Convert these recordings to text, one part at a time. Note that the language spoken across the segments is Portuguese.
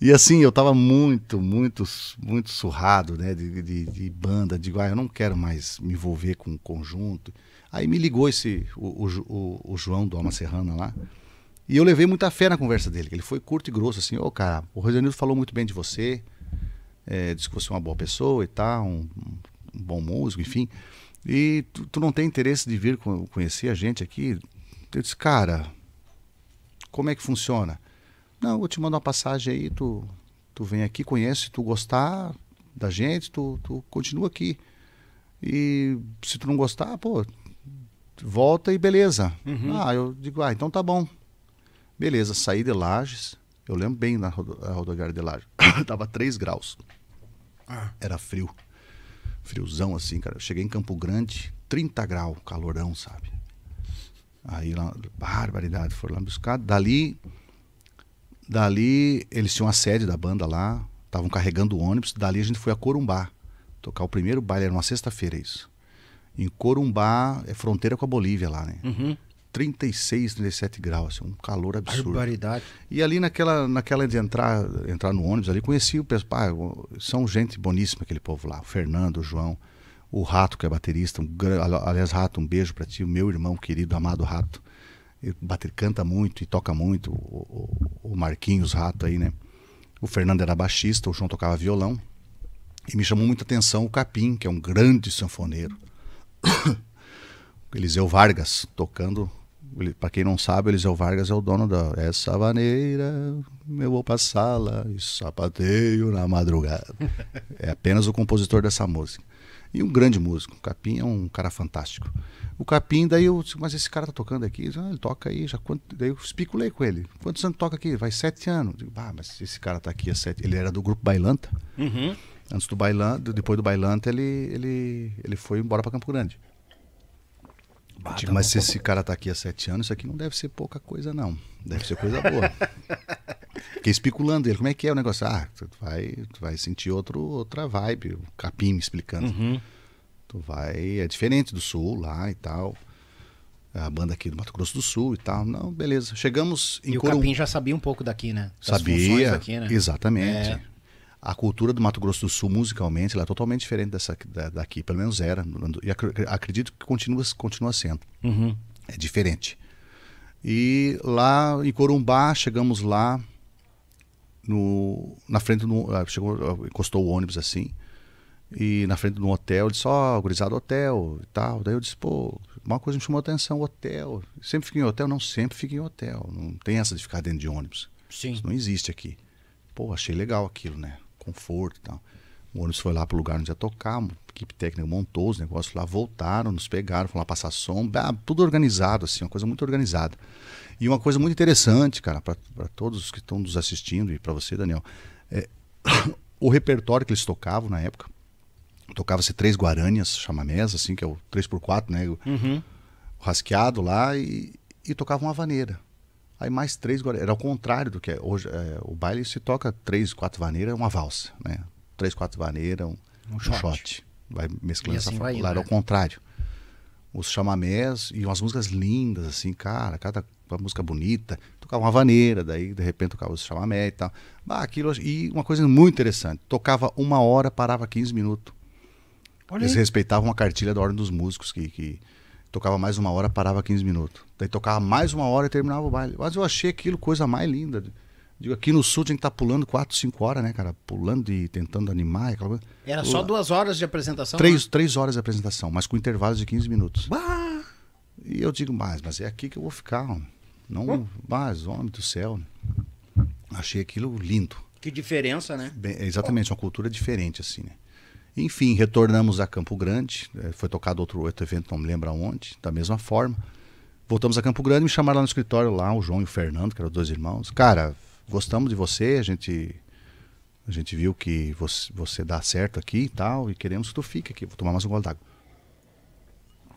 E assim, eu tava muito, muito, muito surrado, né? De, de, de banda, digo, ah, eu não quero mais me envolver com o conjunto. Aí me ligou esse, o, o, o João do Alma Serrana lá. E eu levei muita fé na conversa dele. Ele foi curto e grosso, assim, ô oh, cara, o Rosanildo falou muito bem de você. É, disse que você é uma boa pessoa e tal, um, um bom músico, enfim. E tu, tu, não tem interesse de vir conhecer a gente aqui? Eu disse, cara, como é que funciona? Não, eu te mando uma passagem aí, tu, tu vem aqui, conhece, se tu gostar da gente, tu, tu continua aqui. E se tu não gostar, pô, volta e beleza. Uhum. Ah, eu digo, ah, então tá bom. Beleza, saí de Lages, eu lembro bem na rodoviária de Lages, tava 3 graus. Ah. Era frio. Friozão assim, cara. Eu cheguei em Campo Grande, 30 graus, calorão, sabe? Aí lá, barbaridade, foram lá buscar. Dali, Dali, eles tinham a sede da banda lá, estavam carregando o ônibus. Dali a gente foi a Corumbá tocar o primeiro baile, era uma sexta-feira é isso. Em Corumbá, é fronteira com a Bolívia lá, né? Uhum. 36, 37 graus, assim, um calor absurdo. Barbaridade. E ali naquela, naquela de entrar, entrar no ônibus ali, conheci o pessoal, ah, são gente boníssima aquele povo lá, o Fernando, o João, o Rato, que é baterista, um, aliás, Rato, um beijo para ti, o meu irmão querido, amado Rato bater canta muito e toca muito, o, o, o Marquinhos Rato aí, né? O Fernando era baixista, o João tocava violão. E me chamou muita atenção o Capim, que é um grande sanfoneiro. Eliseu Vargas tocando. Para quem não sabe, Eliseu Vargas é o dono da Essa é maneira, eu vou pra sala e sapateio na madrugada. é apenas o compositor dessa música. E um grande músico. O Capim é um cara fantástico. O Capim, daí eu disse, mas esse cara tá tocando aqui? Ah, ele toca aí, já quanto... Daí eu especulei com ele. Quantos anos toca aqui? Vai sete anos. Eu digo, ah, mas esse cara tá aqui há sete... Ele era do grupo Bailanta. Uhum. Antes do Bailanta, depois do Bailanta, ele, ele, ele foi embora para Campo Grande. digo, tá mas se esse cara tá aqui há sete anos, isso aqui não deve ser pouca coisa, não. Deve ser coisa boa. Fiquei especulando ele, como é que é o negócio? Ah, tu vai, tu vai sentir outro, outra vibe, o Capim me explicando. Uhum. Tu vai, é diferente do sul lá e tal. A banda aqui do Mato Grosso do Sul e tal. Não, beleza. Chegamos em E o Capim já sabia um pouco daqui, né? Das sabia, Aqui, né? exatamente. É. A cultura do Mato Grosso do Sul, musicalmente, ela é totalmente diferente dessa da, daqui, pelo menos era. E acredito que continua, continua sendo. Uhum. É diferente. E lá em Corumbá, chegamos lá, no, na frente do. Ah, chegou, ah, encostou o ônibus assim. E na frente de um hotel, ele disse, ó, oh, gurizado hotel e tal. Daí eu disse, pô, uma coisa me chamou a atenção, hotel. Sempre fica em hotel? Não, sempre fica em hotel. Não tem essa de ficar dentro de ônibus. Sim. Isso não existe aqui. Pô, achei legal aquilo, né? Conforto e tal. O ônibus foi lá pro lugar onde ia tocar, equipe técnica montou os negócios lá, voltaram, nos pegaram, foram lá ah, passar som, ah, tudo organizado, assim, uma coisa muito organizada. E uma coisa muito interessante, cara, para todos que estão nos assistindo e para você, Daniel, é, o repertório que eles tocavam na época, tocava-se três guaranias, chamamés, assim, que é o 3x4, né? O, uhum. o rasqueado lá, e, e tocava uma vaneira. Aí mais três guaranias. Era o contrário do que é. Hoje é, o baile se toca três, quatro vaneiras, uma valsa, né? Três, quatro vaneiras, um, um, um shot. shot vai mesclando assim essa vai indo, né? ao contrário. Os chamamés e umas músicas lindas, assim, cara, cada uma música bonita. Tocava uma vaneira, daí de repente tocava os chamamé e tal. Bah, aquilo, e uma coisa muito interessante, tocava uma hora, parava 15 minutos. Olha Eles aí. respeitavam a cartilha da Ordem dos Músicos, que, que tocava mais uma hora, parava 15 minutos. Daí tocava mais uma hora e terminava o baile. Mas eu achei aquilo coisa mais linda. Digo, aqui no sul a gente tá pulando 4, 5 horas, né, cara? Pulando e tentando animar. Aquela Era só duas horas de apresentação? Três, né? três horas de apresentação, mas com intervalos de 15 minutos. Bah! E eu digo, mas, mas é aqui que eu vou ficar. Não, hum. mas, homem do céu. Achei aquilo lindo. Que diferença, né? Bem, exatamente, uma cultura diferente, assim, né? Enfim, retornamos a Campo Grande. Eh, foi tocado outro, outro evento, não me lembro aonde, da mesma forma. Voltamos a Campo Grande, me chamaram lá no escritório, lá o João e o Fernando, que eram dois irmãos. Cara, gostamos de você, a gente a gente viu que você, você dá certo aqui e tal, e queremos que tu fique aqui. Vou tomar mais um gole d'água.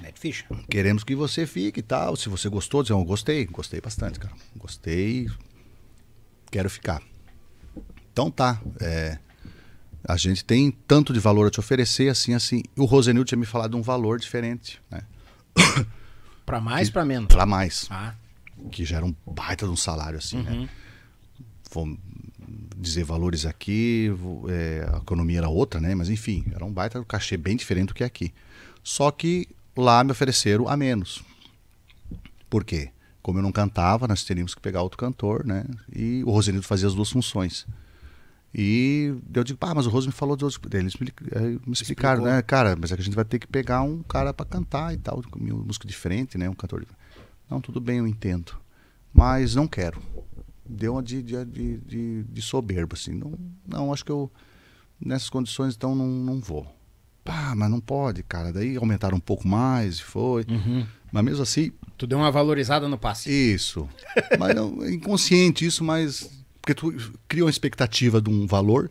É ficha. Queremos que você fique e tal. Se você gostou, dizer, eu gostei, gostei bastante, cara. Gostei, quero ficar. Então tá, é, a gente tem tanto de valor a te oferecer, assim, assim. O Rosenil tinha me falado de um valor diferente, né? Pra mais, que, pra menos? Pra mais. Ah. Que já era um baita de um salário, assim, né? uhum. né? vou dizer valores aqui, vou, é, a economia era outra, né? Mas enfim, era um baita um cachê bem diferente do que é aqui. Só que lá me ofereceram a menos. Por quê? Como eu não cantava, nós teríamos que pegar outro cantor, né? E o Rosenildo fazia as duas funções. E eu digo, ah, mas o Rose me falou de outros. Eles me, é, me explicaram, Explicou. né? Cara, mas é a gente vai ter que pegar um cara para cantar e tal, um músico diferente, né? Um cantor. Não, tudo bem, eu entendo. Mas não quero deu uma de, de, de, de soberba, assim. Não, não, acho que eu, nessas condições, então, não, não vou. Pá, mas não pode, cara. Daí aumentaram um pouco mais e foi. Uhum. Mas mesmo assim. Tu deu uma valorizada no passe. Isso. mas não, é inconsciente isso, mas. Porque tu cria uma expectativa de um valor,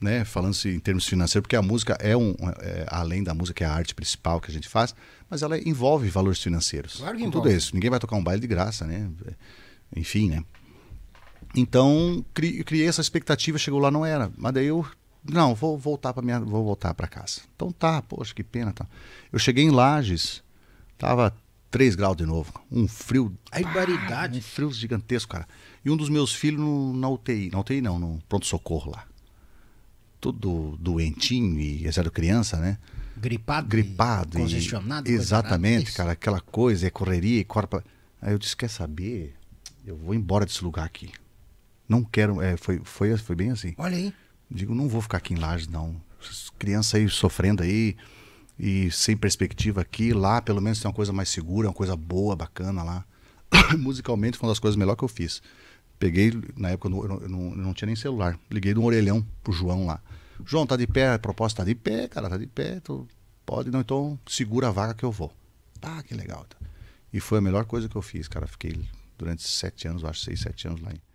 né? Falando-se em termos financeiros, porque a música é um. É, além da música, que é a arte principal que a gente faz, mas ela envolve valores financeiros. Claro que envolve. Tudo isso. Ninguém vai tocar um baile de graça, né? Enfim, né? Então, criei essa expectativa, chegou lá, não era. Mas daí eu, não, vou voltar para minha, vou voltar para casa. Então tá, poxa, que pena, tá. Eu cheguei em Lages, tava 3 graus de novo, um frio, a baridade, um frio gigantesco, cara. E um dos meus filhos no, na UTI, na UTI não, no pronto socorro lá. Tudo doentinho e era criança, né? Gripado, gripado, e congestionado. E, exatamente, cara, aquela coisa, é correria e corpo Aí eu disse, quer saber? Eu vou embora desse lugar aqui. Não quero. É, foi, foi, foi bem assim. Olha aí. Digo, não vou ficar aqui em Lages, não. Criança aí sofrendo aí e sem perspectiva aqui. Lá, pelo menos, tem uma coisa mais segura, uma coisa boa, bacana lá. Musicalmente, foi uma das coisas melhores que eu fiz. Peguei, na época eu não, eu não, eu não tinha nem celular. Liguei de um orelhão pro João lá. João, tá de pé, a proposta tá de pé, cara, tá de pé, tu pode, não, então segura a vaga que eu vou. ah que legal. Tá. E foi a melhor coisa que eu fiz, cara. Fiquei durante sete anos, acho, seis, sete anos lá. Em...